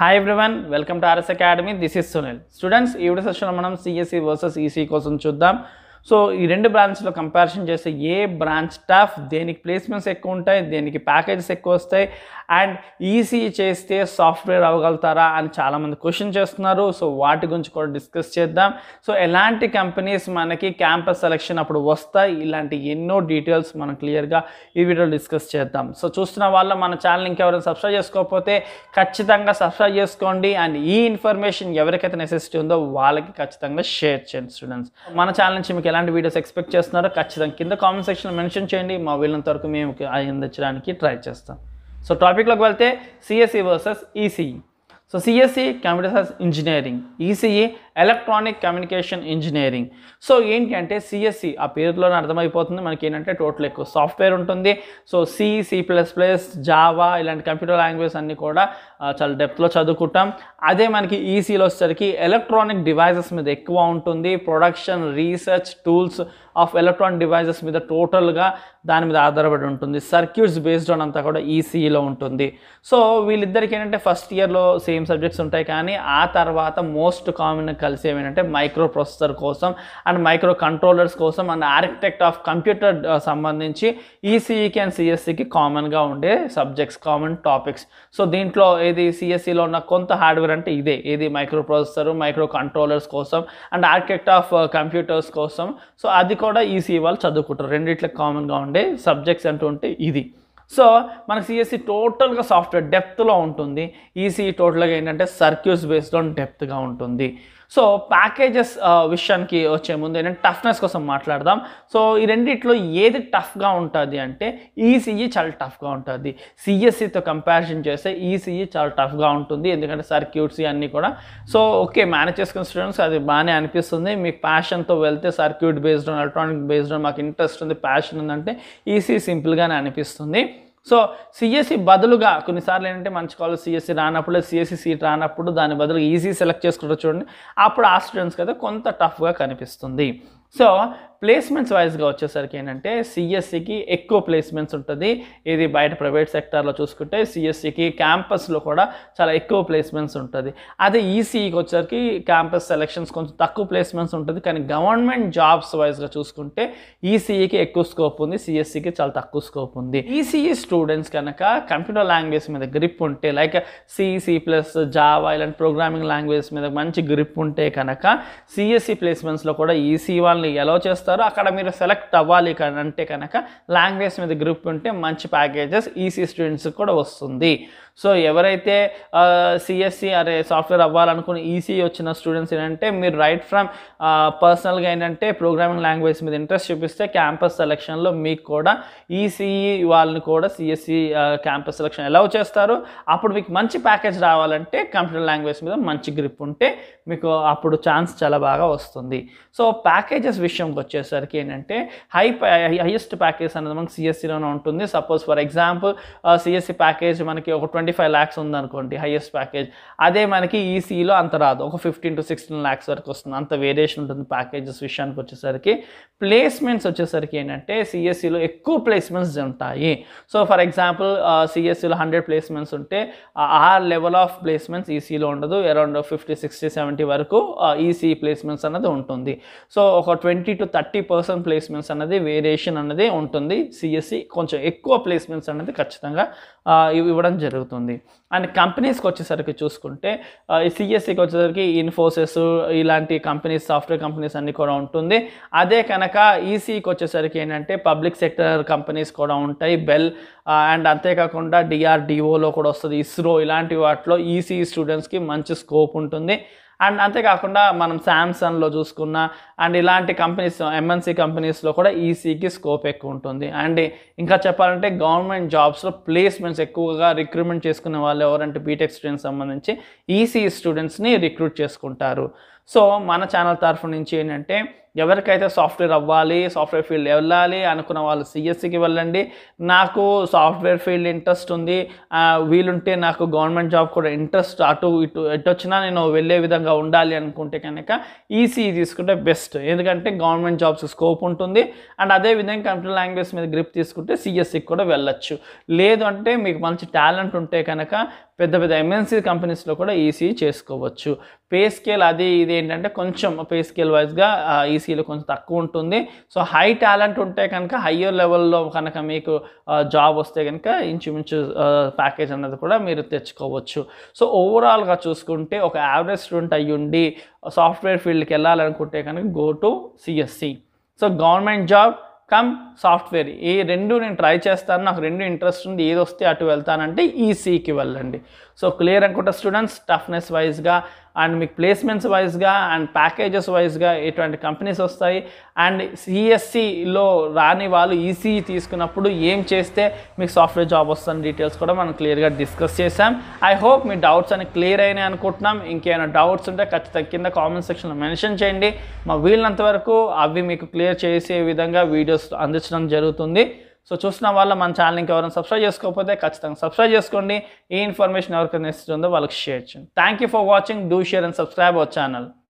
hi everyone welcome to R S academy this is Sunil students ఈవిడ సెషన్లో మనం సిఎస్సి వర్సెస్ ఈసీ కోసం చూద్దాం సో ఈ రెండు బ్రాంచ్లో కంపారిజన్ చేస్తే ఏ బ్రాంచ్ స్టాఫ్ దేనికి ప్లేస్మెంట్స్ ఎక్కువ ఉంటాయి దేనికి ప్యాకేజెస్ ఎక్కువ వస్తాయి అండ్ ఈసీ చేస్తే సాఫ్ట్వేర్ అవ్వగలుగుతారా అని చాలామంది క్వశ్చన్ చేస్తున్నారు సో వాటి గురించి కూడా డిస్కస్ చేద్దాం సో ఎలాంటి కంపెనీస్ మనకి క్యాంపస్ సెలెక్షన్ అప్పుడు వస్తాయి ఇలాంటి ఎన్నో డీటెయిల్స్ మనం క్లియర్గా ఈ వీడియోలో డిస్కస్ చేద్దాం సో చూస్తున్న వాళ్ళ మన ఛానల్ ఇంకెవరైనా సబ్స్క్రైబ్ చేసుకోకపోతే ఖచ్చితంగా సబ్స్క్రైబ్ చేసుకోండి అండ్ ఈ ఇన్ఫర్మేషన్ ఎవరికైతే నెసెసిటీ ఉందో వాళ్ళకి ఖచ్చితంగా షేర్ చేయండి స్టూడెంట్స్ మన ఛానల్ నుంచి మీకు ఎలాంటి వీడియోస్ ఎక్స్పెక్ట్ చేస్తున్నారో ఖచ్చితంగా కింద కామెంట్ సెక్షన్లో మెన్షన్ చేయండి మా వీళ్ళంత వరకు మేము అందించడానికి ట్రై చేస్తాం సో టాపిక్లోకి వెళ్తే C S E versus E C E so C S E computer science engineering E C E electronic communication engineering so ఏంటి అంటే సిఎస్సి ఆ పేరులోనే అర్థమైపోతుంది మనకి ఏంటంటే టోటల్ ఎక్కువ సాఫ్ట్వేర్ ఉంటుంది so C C plus plus Java ఇలాంటి కంప్యూటర్ లాంగ్వేజ్ అన్నీ కూడా చాలా డెప్త్లో చదువుకుంటాం అదే మనకి ఈసీలో e వచ్చేసరికి ఎలక్ట్రానిక్ డివైజెస్ మీద ఎక్కువ ఉంటుంది production research tools of electronic devices మీద టోటల్గా దాని మీద ఆధారపడి ఉంటుంది సర్క్యూట్స్ బేస్డ్ ఆన్ అంతా కూడా ఈసీఈలో e e ఉంటుంది సో వీళ్ళిద్దరికి ఏంటంటే ఫస్ట్ ఇయర్లో సేమ్ సబ్జెక్ట్స్ ఉంటాయి కానీ ఆ తర్వాత మోస్ట్ కామన్ కలిసి ఏమేంటంటే మైక్రో ప్రొసెసర్ కోసం అండ్ మైక్రో కంట్రోలర్స్ కోసం అండ్ ఆర్కిటెక్ట్ ఆఫ్ కంప్యూటర్ సంబంధించి ఈసీఈకి అండ్ సిఎస్సికి కామన్గా ఉండే సబ్జెక్ట్స్ కామన్ టాపిక్స్ సో దీంట్లో ఏది సిఎస్సిలో e ఉన్న కొంత హార్డ్వేర్ అంటే ఇదే ఏది మైక్రో ప్రొసెసర్ మైక్రో కంట్రోలర్స్ కోసం అండ్ ఆర్కిటెక్ట్ ఆఫ్ కంప్యూటర్స్ కోసం సో అది కూడా ఈసీఈ e e వాళ్ళు చదువుకుంటారు రెండిట్లకి కామన్గా ఉండే సబ్జెక్ట్స్ అంటూ ఉంటే ఇది సో మనకు సిఎస్సి టోటల్గా సాఫ్ట్వేర్ డెప్త్లో ఉంటుంది ఈసీఈ టోటల్గా ఏంటంటే సర్క్యూస్ బేస్డ్ ఆన్ డెప్త్గా ఉంటుంది సో ప్యాకేజెస్ uh, విషయానికి వచ్చే ముందు ఏంటంటే టఫ్నెస్ కోసం మాట్లాడదాం సో ఈ రెండిట్లో ఏది టఫ్గా ఉంటుంది అంటే ఈసీఈ e చాలా టఫ్గా ఉంటుంది సిఎస్సితో కంపారిజన్ చేస్తే ఈసీఈ e చాలా టఫ్గా ఉంటుంది ఎందుకంటే సర్క్యూట్స్ అన్నీ కూడా సో ఓకే మేనేజ్ చేసుకున్న స్టూడెంట్స్ అది బాగానే అనిపిస్తుంది మీకు ప్యాషన్తో వెళ్తే సర్క్యూట్ బేస్డ్ ఎలక్ట్రానిక్ బేస్డ్ మాకు ఇంట్రెస్ట్ ఉంది ప్యాషన్ ఉందంటే ఈసీఈ సింపుల్గానే e అనిపిస్తుంది సో సిఎస్సి e బదులుగా కొన్నిసార్లు ఏంటంటే మంచి కాలేజ్ సిఎస్సి రానప్పుడు సిఎస్సి సీట్ రానప్పుడు దాని బదులు ఈజీ e సెలెక్ట్ e చేసుకుంటారు చూడండి అప్పుడు ఆ స్టూడెంట్స్కి అయితే కొంత టఫ్గా కనిపిస్తుంది సో ప్లేస్మెంట్స్ వైజ్గా వచ్చేసరికి ఏంటంటే సిఎస్సికి e ఎక్కువ ప్లేస్మెంట్స్ ఉంటుంది ఇది బయట ప్రైవేట్ సెక్టార్లో చూసుకుంటే సిఎస్సికి e క్యాంపస్లో కూడా చాలా ఎక్కువ ప్లేస్మెంట్స్ ఉంటుంది అదే ఈసీఈకి e వచ్చేసరికి క్యాంపస్ సెలెక్షన్స్ కొంచెం తక్కువ ప్లేస్మెంట్స్ ఉంటుంది కానీ గవర్నమెంట్ జాబ్స్ వైజ్గా చూసుకుంటే ఈసీఈకి ఎక్కువ స్కోప్ ఉంది సిఎస్సికి చాలా తక్కువ స్కోప్ ఉంది ఈసీఈ స్టూడెంట్స్ కనుక కంప్యూటర్ లాంగ్వేజ్ మీద గ్రిప్ ఉంటే లైక్ సిఈసి ప్లస్ జావా ఇలాంటి ప్రోగ్రామింగ్ లాంగ్వేజ్ మీద మంచి గ్రిప్ ఉంటే కనుక సిఎస్సి ప్లేస్మెంట్స్లో కూడా ఈసీ వాళ్ళని ఎలా చేస్తారు చేస్తారో అక్కడ మీరు సెలెక్ట్ అవ్వాలి అంటే కనుక లాంగ్వేజ్ మీద గ్రూప్ ఉంటే మంచి ప్యాకేజెస్ ఈసీ స్టూడెంట్స్కి కూడా వస్తుంది సో ఎవరైతే సిఎస్సి e అరే సాఫ్ట్వేర్ అవ్వాలనుకుని ఈసీ e వచ్చిన స్టూడెంట్స్ ఏంటంటే మీరు రైట్ ఫ్రమ్ పర్సనల్గా ఏంటంటే ప్రోగ్రామింగ్ లాంగ్వేజ్ మీద ఇంట్రెస్ట్ చూపిస్తే క్యాంపస్ సెలక్షన్లో మీకు కూడా ఈసీఈ e వాళ్ళని కూడా సిఎస్సి క్యాంపస్ సెలక్షన్ ఎలా చేస్తారు అప్పుడు మీకు మంచి ప్యాకేజ్ రావాలంటే కంప్యూటర్ లాంగ్వేజ్ మీద మంచి గ్రిప్ ఉంటే మీకు అప్పుడు ఛాన్స్ చాలా బాగా వస్తుంది సో ప్యాకేజెస్ విషయంకి వచ్చేసరికి ఏంటంటే హై హైయెస్ట్ ప్యాకేజ్ అనేది మనకి సిఎస్సిలోనే ఉంటుంది suppose for example CSC package మనకి ఒక ట్వంటీ ట్వంటీ ఫైవ్ ల్యాక్స్ ఉందనుకోండి హైయెస్ట్ ప్యాకేజ్ అదే మనకి ఈసీలో e అంత రాదు ఒక ఫిఫ్టీన్ టు సిక్స్టీన్ ల్యాక్స్ వరకు వస్తుంది అంత వేరియేషన్ ఉంటుంది ప్యాకేజెస్ విషయానికి వచ్చేసరికి ప్లేస్మెంట్స్ వచ్చేసరికి ఏంటంటే సిఎస్సిలో e ఎక్కువ ప్లేస్మెంట్స్ ఉంటాయి సో ఫర్ ఎగ్జాంపుల్ సిఎస్సిలో హండ్రెడ్ ప్లేస్మెంట్స్ ఉంటే ఆ లెవెల్ ఆఫ్ ప్లేస్మెంట్స్ ఈసీలో ఉండదు అరౌండ్ ఫిఫ్టీ సిక్స్టీ సెవెంటీ వరకు ఈసీ ప్లేస్మెంట్స్ e అన్నది ఉంటుంది సో ఒక twenty to thirty percent placements అన్నది వేరియేషన్ అనేది ఉంటుంది సిఎస్సి కొంచెం ఎక్కువ ప్లేస్మెంట్స్ అనేది ఖచ్చితంగా ఇవ్వడం జరుగుతుంది అవుతుంది అండ్ కంపెనీస్కి వచ్చేసరికి చూసుకుంటే ఈ సిఎస్సికి వచ్చేసరికి ఇన్ఫోసిస్ ఇలాంటి కంపెనీస్ సాఫ్ట్వేర్ కంపెనీస్ అన్నీ కూడా ఉంటుంది అదే కనుక ఈసీకి వచ్చేసరికి ఏంటంటే పబ్లిక్ సెక్టర్ కంపెనీస్ కూడా ఉంటాయి బెల్ అండ్ అంతేకాకుండా డిఆర్డిఓలో కూడా వస్తుంది ఇస్రో ఇలాంటి వాటిలో ఈసీ స్టూడెంట్స్కి మంచి స్కోప్ ఉంటుంది అండ్ అంతేకాకుండా మనం శాంసంగ్లో చూసుకున్న అండ్ ఇలాంటి కంపెనీస్ ఎంఎన్సీ కంపెనీస్లో కూడా ఈసీకి e స్కోప్ ఎక్కువ ఉంటుంది అండ్ ఇంకా చెప్పాలంటే గవర్నమెంట్ జాబ్స్లో ప్లేస్మెంట్స్ ఎక్కువగా రిక్రూట్మెంట్ చేసుకునే వాళ్ళు ఎవరంటే బీటెక్ స్టూడెంట్స్ సంబంధించి ఈసీ స్టూడెంట్స్ని రిక్రూట్ చేసుకుంటారు సో మన ఛానల్ తరఫు నుంచి ఏంటంటే ఎవరికైతే సాఫ్ట్వేర్ అవ్వాలి సాఫ్ట్వేర్ ఫీల్డ్ వెళ్ళాలి అనుకున్న వాళ్ళు సిఎస్సికి e వెళ్ళండి నాకు సాఫ్ట్వేర్ ఫీల్డ్ ఇంట్రెస్ట్ ఉంది వీలుంటే నాకు గవర్నమెంట్ జాబ్ కూడా ఇంట్రెస్ట్ అటు ఇటు ఎటు వచ్చినా నేను వెళ్ళే విధంగా ఉండాలి అనుకుంటే కనుక ఈసీఈ e e తీసుకుంటే బెస్ట్ ఎందుకంటే గవర్నమెంట్ జాబ్స్ స్కోప్ ఉంటుంది అండ్ అదేవిధంగా కంప్యూటర్ లాంగ్వేజ్ మీద గ్రిప్ తీసుకుంటే సిఎస్సికి కూడా వెళ్ళచ్చు లేదు అంటే మీకు మంచి టాలెంట్ ఉంటే కనుక పెద్ద పెద్ద ఎంఎన్సీ కంపెనీస్లో కూడా ఈసీ e చేసుకోవచ్చు పే స్కేల్ అది ఇది ఏంటంటే కొంచెం పే స్కేల్ వైజ్గా ఈసీలో కొంచెం తక్కువ ఉంటుంది సో హై టాలెంట్ ఉంటే కనుక హయ్యర్ లెవెల్లో కనుక మీకు జాబ్ వస్తే కనుక ఇంచుమించు ప్యాకేజ్ అన్నది కూడా మీరు తెచ్చుకోవచ్చు సో ఓవరాల్గా చూసుకుంటే ఒక యావరేజ్ స్టూడెంట్ అయ్యుండి సాఫ్ట్వేర్ ఫీల్డ్కి వెళ్ళాలనుకుంటే కనుక go to CSC so government job come software ఈ రెండు నేను ట్రై చేస్తాను నాకు రెండు ఇంట్రెస్ట్ ఉంది ఏది వస్తే అటు వెళ్తానంటే ఈసీకి వెళ్ళండి సో క్లియర్ అనుకుంటా స్టూడెంట్స్ టఫ్నెస్ వైజ్గా అండ్ మీకు ప్లేస్మెంట్స్ వైజ్గా అండ్ ప్యాకేజెస్ వైజ్గా ఎటువంటి కంపెనీస్ వస్తాయి అండ్ సిఎస్సిలో రాని వాళ్ళు ఈసీఈ e e తీసుకున్నప్పుడు ఏం చేస్తే మీకు సాఫ్ట్వేర్ జాబ్ వస్తుంది డీటెయిల్స్ కూడా మనం క్లియర్గా డిస్కస్ చేసాం ఐ హోప్ మీ డౌట్స్ అని క్లియర్ అయినాయి అనుకుంటున్నాం ఇంకేమైనా డౌట్స్ ఉంటే ఖచ్చితంగా కింద కామెంట్ సెక్షన్లో మెన్షన్ చేయండి మా వీళ్ళంత వరకు అవి మీకు క్లియర్ చేసే విధంగా వీడియోస్ అందించడం జరుగుతుంది సో చూసిన వాళ్ళ మన ఛానల్ ఎవరైనా సబ్స్క్రైబ్ చేసుకోకపోతే ఖచ్చితంగా సబ్స్క్రైబ్ చేసుకోండి ఈ ఇన్ఫర్మేషన్ ఎవరికైనా ఇస్తుందో వాళ్ళకి షేర్ చేయండి thank you for watching do share and subscribe our channel